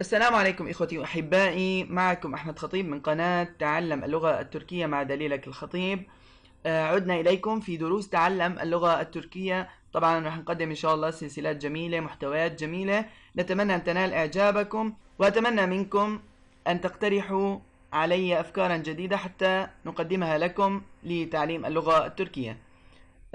السلام عليكم إخوتي وأحبائي معكم أحمد خطيب من قناة تعلم اللغة التركية مع دليلك الخطيب آه، عدنا إليكم في دروس تعلم اللغة التركية طبعا رح نقدم إن شاء الله سلسلات جميلة محتويات جميلة نتمنى أن تنال إعجابكم وأتمنى منكم أن تقترحوا علي أفكارا جديدة حتى نقدمها لكم لتعليم اللغة التركية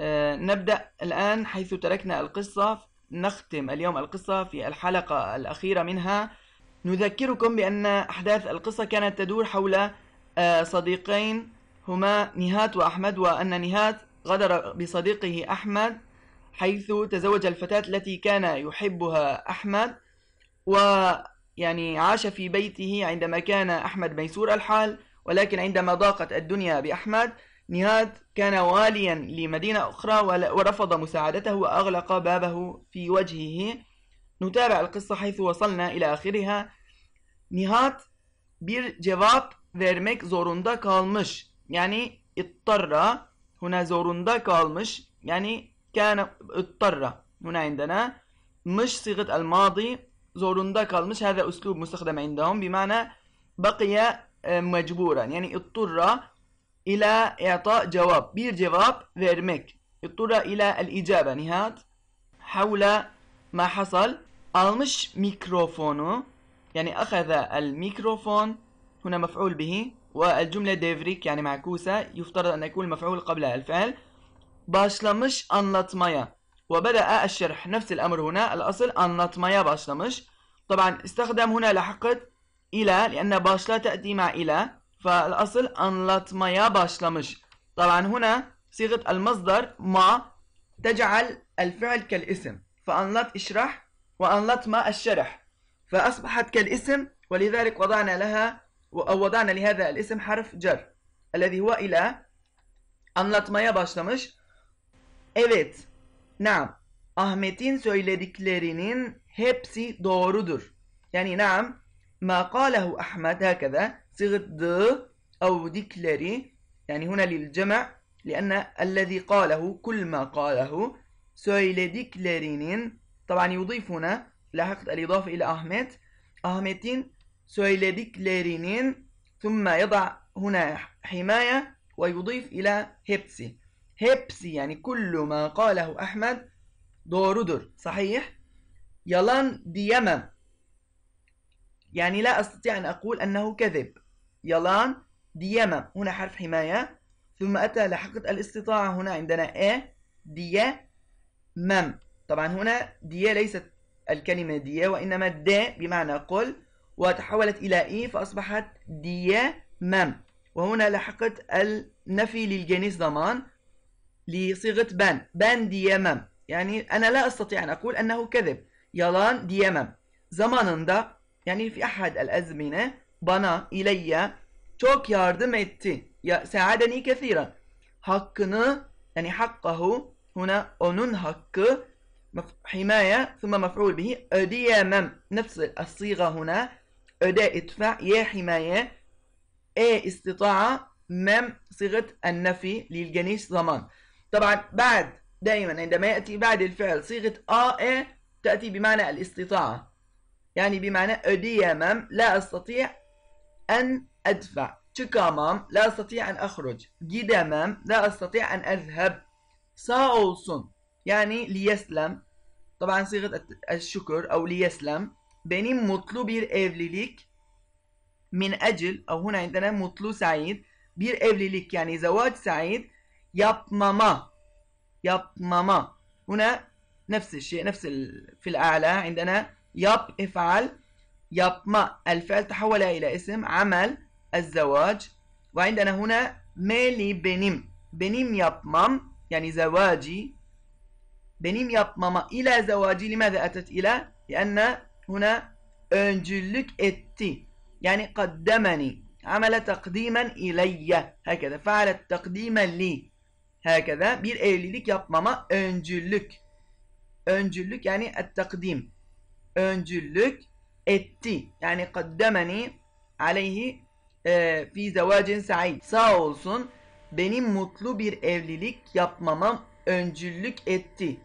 آه، نبدأ الآن حيث تركنا القصة نختم اليوم القصة في الحلقة الأخيرة منها نذكركم بأن أحداث القصة كانت تدور حول آه، صديقين هما نهات وأحمد وأن نهات غدر بصديقه أحمد حيث تزوج الفتاة التي كان يحبها أحمد ويعني عاش في بيته عندما كان أحمد ميسور الحال ولكن عندما ضاقت الدنيا بأحمد نهاد كان واليا لمدينة أخرى ورفض مساعدته وأغلق بابه في وجهه نتابع القصة حيث وصلنا إلى آخرها Nihat bir cevap vermek zorunda kalmış. Yani ittarra huna zorunda kalmış. Yani kâne ittarra huna indena mış sigat el madi zorunda kalmış. Hâzâ üslûb mustahdem indahum bimâne bakiye mecburen. Yani ittarra ila i'ta cevap. Bir cevap vermek. اضطر إلى الإجابة نهاد حول ما حصل almış ميكروفونو يعني أخذ الميكروفون هنا مفعول به والجملة devrik يعني معكوسة يفترض أن يكون المفعول قبل الفعل başlamış anlatmaya وبدأ الشرح نفس الأمر هنا الأصل anlatmaya başlamış طبعا استخدم هنا لحقة إلى لأن باشلا تأتي مع إلى فالأصل anlatmaya başlamış طبعا هنا صيغة المصدر ما تجعل الفعل كالاسم فأنلط إشرح وأنلط ما الشرح فأصبحت كالاسم ولذلك وضعنا لها أو وضعنا لهذا الاسم حرف جر الذي هو إلى أنلط ما مش إيفيت نعم Ahmet'in söylediklerinin hepsi دورودر يعني نعم ما قاله أحمد هكذا د أو دكلري يعني هنا للجمع لأن الذي قاله كل ما قاله söylediklerinin طبعا يضيف هنا لاحقت الإضافة إلى أحمد أحمد'in söylediklerinin ثم يضع هنا حماية ويضيف إلى هبسي هبسي يعني كل ما قاله أحمد دورودر صحيح يلان ديما يعني لا أستطيع أن أقول أنه كذب يلان ديما هنا حرف حماية ثم أتى لحقة الاستطاعة هنا عندنا إيه ديا مم طبعا هنا دي ليست الكلمة دي وإنما د بمعنى قل وتحولت إلى إي فأصبحت دي مم وهنا لحقت النفي للجنس ضمان لصيغة بان بان دي مم يعني أنا لا أستطيع أن أقول أنه كذب يلان دي مم دا يعني في أحد الأزمنة بنا إلي توك yardım etti. Ya, saadeni kethiren. Hakkını yani هنا أونون هاك حماية ثم مفعول به مم نفس الصيغة هنا أداء ادفع يا حماية اي استطاعة مم صيغة النفي للجنيش زمان طبعا بعد دائما عندما يأتي بعد الفعل صيغة آ إي تأتي بمعنى الاستطاعة يعني بمعنى مم لا أستطيع أن أدفع تكامام لا أستطيع أن أخرج جدمم لا أستطيع أن أذهب sağ olsun. Yani liyeslem. Taban sıgat şükür او liyeslem. Benim mutlu bir evlilik min ecil او هنا عندنا mutlu سعيد bir evlilik yani zavac سعيد yapmama yapmama. Huna نفس الشيء نفس في الأعلى عندنا يب افعل يبما الفعل تحول إلى اسم عمل الزواج وعندنا هنا مالي بنيم بنيم يبمم yani zevaci benim yapmama ile zevaci limeze etet ile lianne huna öncüllük etti. Yani kaddemeni amele takdimen ileyye. Herkese fealet takdimen li. Herkese bir evlilik yapmama öncüllük. Öncüllük yani et takdim. Öncüllük etti. Yani kaddemeni aleyhi e, fi zevacin sa'id. Sağ olsun benim mutlu bir evlilik yapmama öncüllük etti.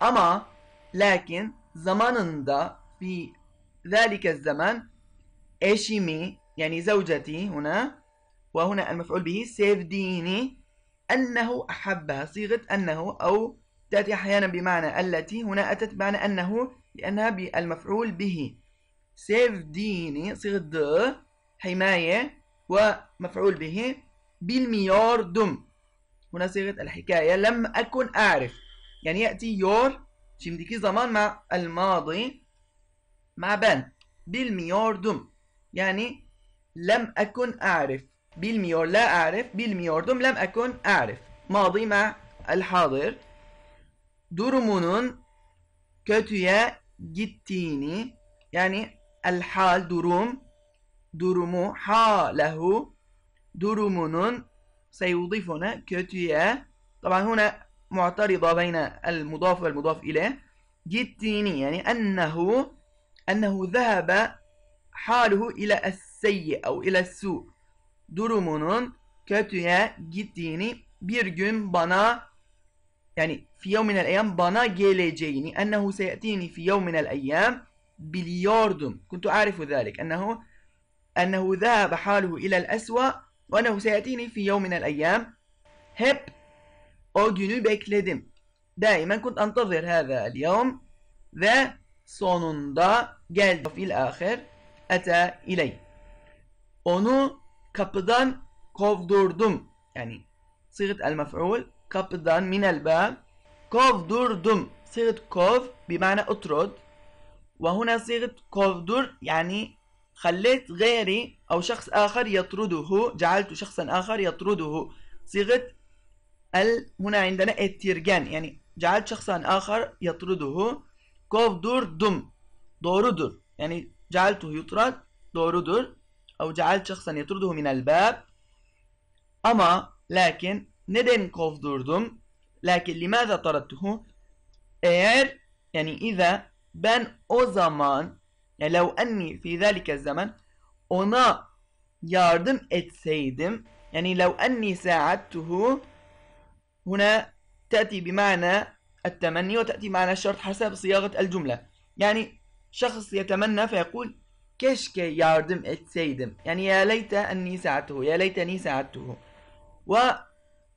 Ama lakin zamanında fi ذلك الزمان eşimi yani zevceti ve هنا وهنا المفعول به sevdiğini أنه أحبها صيغة أنه أو تأتي أحيانا بمعنى التي هنا أتت بمعنى أنه لأنها بالمفعول به سيف ديني صيغة حماية ومفعول به bilmiyordum. Buna sigat el hikaye. Lem ekun a'rif. Yani yetiyor şimdiki zaman ma el madi ma ben. Bilmiyordum. Yani lem ekun a'rif. Bilmiyor la a'rif. Bilmiyordum lem ekun a'rif. Madi ma el hadir. Durumunun kötüye gittiğini yani el hal durum durumu halehu درومون سيضيفنا كتيا طبعا هنا معترضة بين المضاف والمضاف إليه جتيني يعني أنه أنه ذهب حاله إلى السيء أو إلى السوء durumunun kötüye gittiğini bir gün bana yani fi yevmin el eyyam bana geleceğini ennehu seyetini fi yevmin el eyyam biliyordum. Kuntu arifu zalik. Ennehu ennehu zâbe haluhu ilel esva وأنه سيأتيني في يوم من الأيام هب أو جنو بيكلدم دائما كنت أنتظر هذا اليوم ذا سونوندا جلد في الآخر أتى إلي أونو كابدان كوفدوردم يعني صيغة المفعول كابدان من الباب كوفدوردم صيغة كوف بمعنى أطرد وهنا صيغة كوفدور يعني خليت غيري أو شخص آخر يطرده جعلت شخصا آخر يطرده صيغة ال هنا عندنا اتيرجان يعني جعلت شخصا آخر يطرده كوف دور دم دور يعني جعلته يطرد دور دور أو جعلت شخصا يطرده من الباب أما لكن ندن كوف دور دم لكن لماذا طردته إير يعني إذا بن أو زمان يعني لو أني في ذلك الزمن ona yardım etseydim yani لو أني ساعدته هنا تأتي بمعنى التمني وتأتي معنى الشرط حسب صياغة الجملة يعني شخص يتمنى فيقول كشك ياردم اتسيدم يعني يا ليت أني ساعدته يا ليتني ساعدته و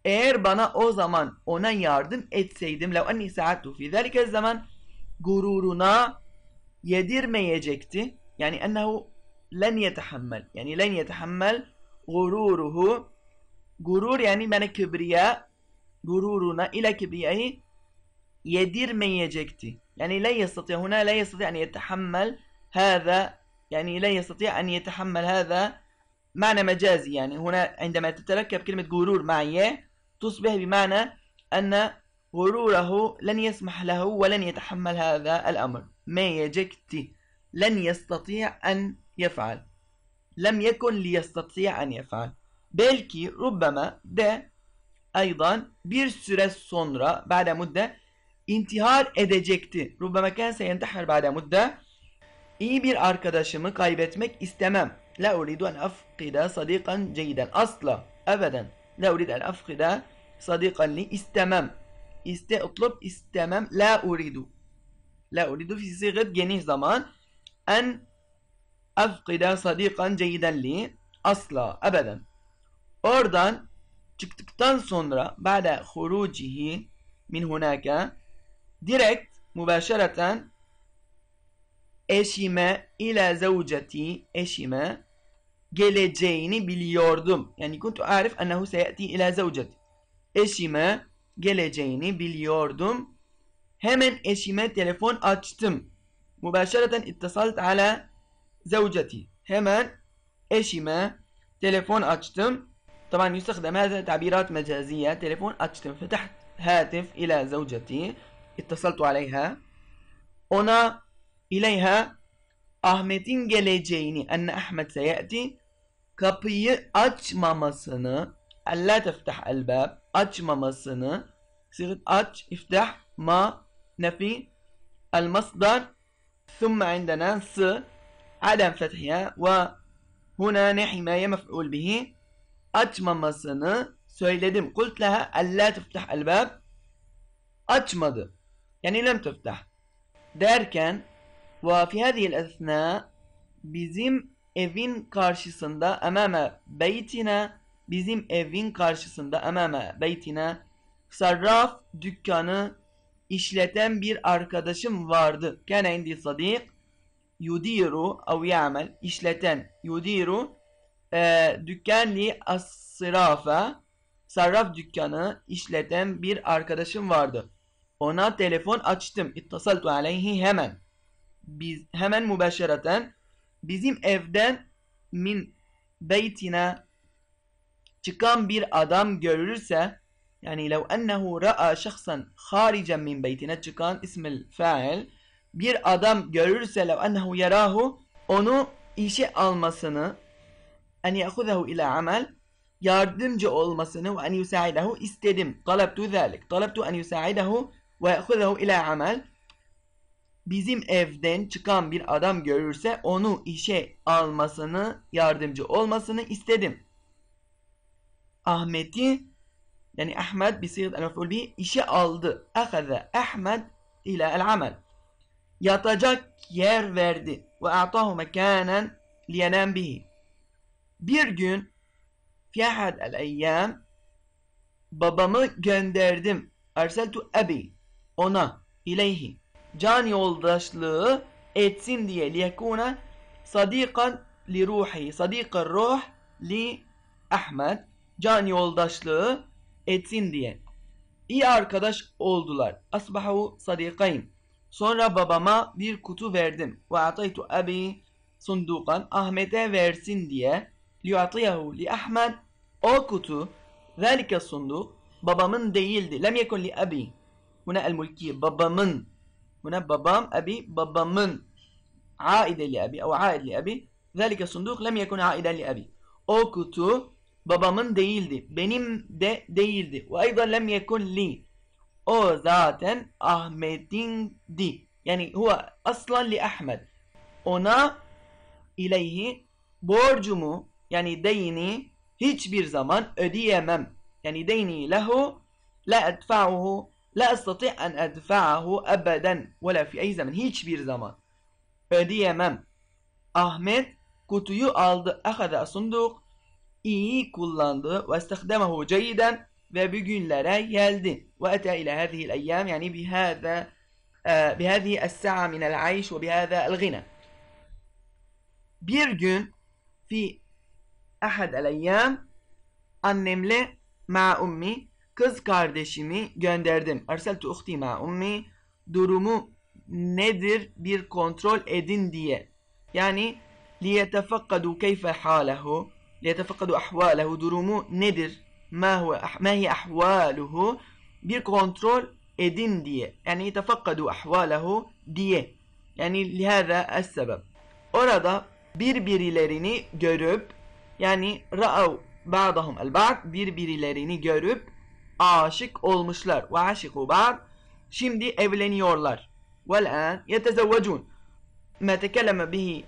eğer bana o zaman ona yardım etseydim لو أني ساعدته في ذلك الزمن ما yedirmeyecekti يعني أنه لن يتحمل يعني لن يتحمل غروره غرور يعني من كبرياء غرورنا إلى كبريائه يدير من يجكتي يعني لا يستطيع هنا لا يستطيع أن يتحمل هذا يعني لا يستطيع أن يتحمل هذا معنى مجازي يعني هنا عندما تتركب كلمة غرور معي تصبح بمعنى أن غروره لن يسمح له ولن يتحمل هذا الأمر ما يجكتي لن يستطيع أن yef'al. Lem yekun liyestatiye en yef'al. Belki rubbeme de aydan bir süre sonra ba'de mudde intihar edecekti. Rubbeme kense yentehar ba'de mudde. İyi bir arkadaşımı kaybetmek istemem. La uridu en afkida sadikan ceyden. Asla, ebeden. La uridu en afkida sadikan li istemem. İste, utlup istemem. La uridu. La uridu fi sigat geniş zaman. En Efkide sadikan ceyden li. Asla, ebeden. Oradan çıktıktan sonra ba'de hurucihi min hunake direkt mübeşereten eşime ile zevceti eşime geleceğini biliyordum. Yani kuntu arif ennehu seyati ila zevceti. Eşime geleceğini biliyordum. Hemen eşime telefon açtım. Mübeşereten ittasalt ala زوجتي هيمن ايش ما تليفون اتشتم طبعا يستخدم هذا تعبيرات مجازية تليفون اتشتم فتحت هاتف الى زوجتي اتصلت عليها انا اليها احمدين جليجيني ان احمد سيأتي كابي اتش ماماسنا الا تفتح الباب اتش ماماسنا صيغة اتش افتح ما نفي المصدر ثم عندنا س Alem fethiye ve huna nehimeye mef'ul bihi açmamasını söyledim. Kult leha elle teftah el bab açmadı. Yani lem teftah derken ve fi hadihil esna bizim evin karşısında emame beytina bizim evin karşısında emame beytina sarraf dükkanı işleten bir arkadaşım vardı. Kene indi sadik yudiru av yamel işleten yudiru e, dükkenli asrafa sarraf dükkanı işleten bir arkadaşım vardı. Ona telefon açtım. İttasaltu aleyhi hemen. Biz hemen mübeşereten bizim evden min beytine çıkan bir adam görürse yani لو ennehu ra'a şahsen haricen min beytine çıkan ismil fail bir adam görürse lev ennehu yerahu onu işe almasını en yehudahu ila amel yardımcı olmasını ve en yusahidahu istedim. Talabtu zalik. Talabtu en yusahidahu ve yehudahu ila amel bizim evden çıkan bir adam görürse onu işe almasını, yardımcı olmasını istedim. Ahmet'i yani Ahmet bir sıyıd el işe aldı. Akaza Ahmet ile el amel yatacak yer verdi. Ve a'tahu mekanen liyenem bihi. Bir gün fiyahad el eyyam babamı gönderdim. Erseltu abi ona ileyhi. Can yoldaşlığı etsin diye liyekuna sadikan li ruhi. Sadikan ruh li Ahmet. Can yoldaşlığı etsin diye. İyi arkadaş oldular. Asbahu sadikayn. Sonra babama bir kutu verdim. Ve ataytu abi sundukan Ahmet'e versin diye. li Liyatiyahu li Ahmet. O kutu, zalike sunduk, babamın değildi. Lem yekun li abi. Buna el mulki, babamın. Buna babam, abi, babamın. Aide li abi, ev aid li abi. Zalike sunduk, lem yekun aiden li abi. O kutu babamın değildi. Benim de değildi. Ve aydan lem yekun li. O zaten Ahmet'indi. Yani huve aslan li Ahmet. Ona ileyhi borcumu yani deyini hiçbir zaman ödeyemem. Yani deyni lehu la edfa'uhu la estati' an edfa'ahu abadan, ve la fi zaman. Hiçbir zaman ödeyemem. Ahmet kutuyu aldı. Ahada sunduk iyi kullandı ve istihdamehu ceyden ve bugünlere geldi. Ve ete ile hâzihil eyyâm yani bihâzâ e, bihâzihi es-sa'a minel ayş ve bihâzâ el-gina. Bir gün fi ahad el-eyyâm annemle ma ummi kız kardeşimi gönderdim. Erseltu uhti ma ummi durumu nedir bir kontrol edin diye. Yani liyetefakkadu keyfe halehu liyetefakkadu ahvalehu durumu nedir ما هو ما هي أحواله بير كونترول إدين دي يعني يتفقد أحواله دي يعني لهذا السبب أرادا بير لريني جروب يعني رأوا بعضهم البعض بير لريني جروب عاشق olmuşlar وعاشقوا بعض şimdi evleniyorlar والآن يتزوجون ما تكلم به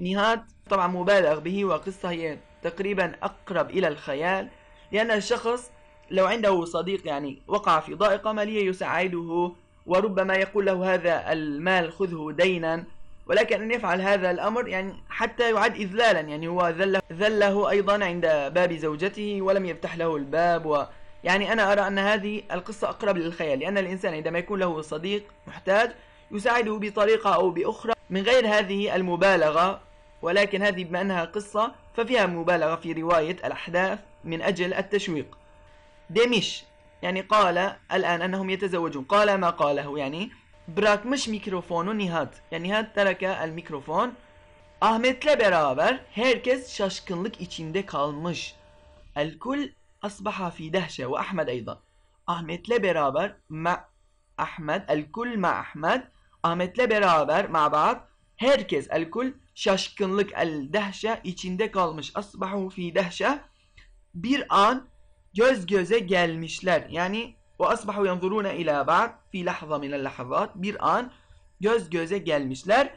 نهاد طبعا مبالغ به وقصة هي تقريبا أقرب إلى الخيال لأن الشخص لو عنده صديق يعني وقع في ضائقة مالية يساعده وربما يقول له هذا المال خذه دينا ولكن أن يفعل هذا الأمر يعني حتى يعد إذلالا يعني هو ذله, ذله أيضا عند باب زوجته ولم يفتح له الباب ويعني يعني أنا أرى أن هذه القصة أقرب للخيال لأن الإنسان عندما يكون له صديق محتاج يساعده بطريقة أو بأخرى من غير هذه المبالغة ولكن هذه بما أنها قصة ففيها مبالغة في رواية الأحداث من أجل التشويق ديميش يعني قال الآن أنهم يتزوجون قال ما قاله يعني براك مش ميكروفون نهاد يعني نهاد ترك الميكروفون أحمد beraber herkes şaşkınlık içinde kalmış الكل أصبح في دهشة وأحمد أيضا أحمد beraber مع أحمد الكل مع أحمد أحمد beraber مع بعض herkes الكل şaşkınlık el dehşe içinde kalmış. Asbahu fi dehşe bir an göz göze gelmişler. Yani ve asbahu yanzurune ila ba'd fi lahza min lahzat bir an göz göze gelmişler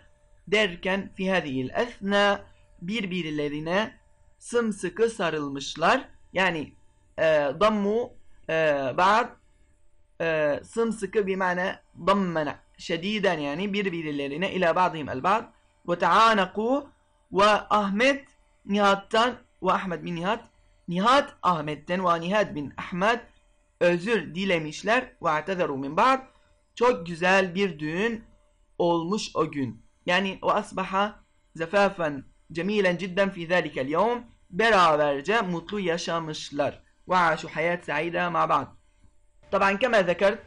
derken fi hadihil esna birbirlerine sımsıkı sarılmışlar. Yani e, dammu e, ba'd e, sımsıkı bir mana dammana şediden yani birbirlerine ila ba'dihim el ba'd وتعانقوا وأحمد Nihat'tan وأحمد bin Nihat Nihat Ahmet'ten ve Nihat bin Ahmet özür dilemişler ve atezeru min ba'd çok güzel bir düğün olmuş o gün. Yani o asbaha zefafen cemilen cidden fi zalikel yevm beraberce mutlu yaşamışlar. Ve aşu hayat saide ma ba'd. Taban kema zekert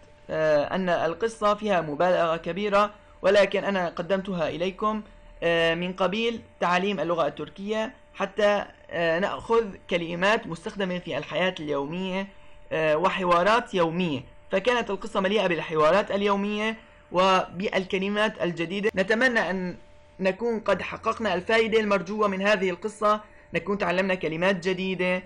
أن القصة فيها مبالغة كبيرة ولكن أنا قدمتها إليكم آه، من قبيل تعليم اللغة التركية حتى آه، نأخذ كلمات مستخدمة في الحياة اليومية آه، وحوارات يومية فكانت القصة مليئة بالحوارات اليومية وبالكلمات الجديدة نتمنى أن نكون قد حققنا الفائدة المرجوة من هذه القصة نكون تعلمنا كلمات جديدة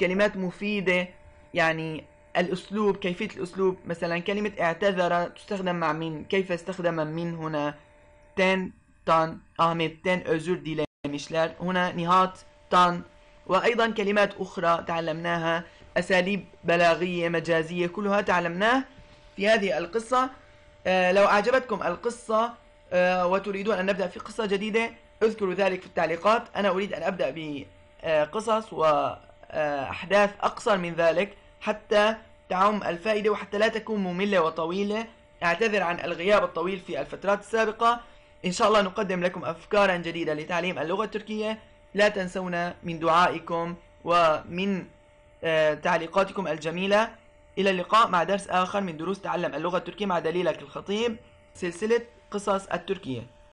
كلمات مفيدة يعني الأسلوب كيفية الأسلوب مثلا كلمة اعتذر تستخدم مع من كيف استخدم من هنا 10 Tan Ahmet'ten özür dilemişler. Huna Nihat Tan وأيضا كلمات أخرى تعلمناها أساليب بلاغية مجازية كلها تعلمناه في هذه القصة آه لو أعجبتكم القصة آه وتريدون أن نبدأ في قصة جديدة اذكروا ذلك في التعليقات أنا أريد أن أبدأ بقصص وأحداث أقصر من ذلك حتى تعم الفائدة وحتى لا تكون مملة وطويلة أعتذر عن الغياب الطويل في الفترات السابقة إن شاء الله نقدم لكم أفكارا جديدة لتعليم اللغة التركية لا تنسونا من دعائكم ومن آه، تعليقاتكم الجميلة إلى اللقاء مع درس آخر من دروس تعلم اللغة التركية مع دليلك الخطيب سلسلة قصص التركية